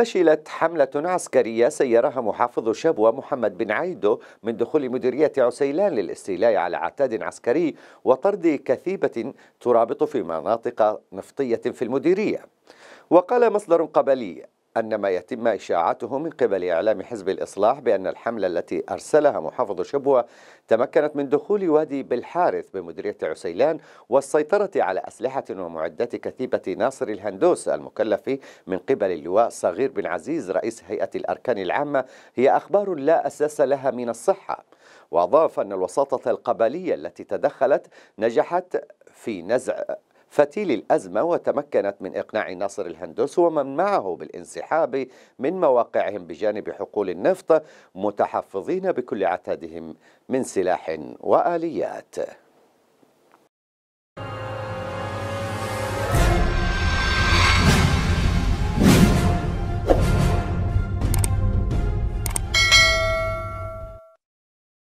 فشلت حملة عسكرية سيرها محافظ شبوة محمد بن عيدو من دخول مديرية عسيلان للاستيلاء على عتاد عسكري وطرد كثيبة ترابط في مناطق نفطية في المديرية وقال مصدر قبلي أن ما يتم إشاعته من قبل إعلام حزب الإصلاح بأن الحملة التي أرسلها محافظ شبوة تمكنت من دخول وادي بالحارث بمديرية عسيلان والسيطرة على أسلحة ومعدات كتيبة ناصر الهندوس المكلف من قبل اللواء صغير بن عزيز رئيس هيئة الأركان العامة هي أخبار لا أساس لها من الصحة وأضاف أن الوساطة القبلية التي تدخلت نجحت في نزع فتيل الأزمة وتمكنت من إقناع ناصر الهندوس ومن معه بالانسحاب من مواقعهم بجانب حقول النفط متحفظين بكل عتادهم من سلاح وآليات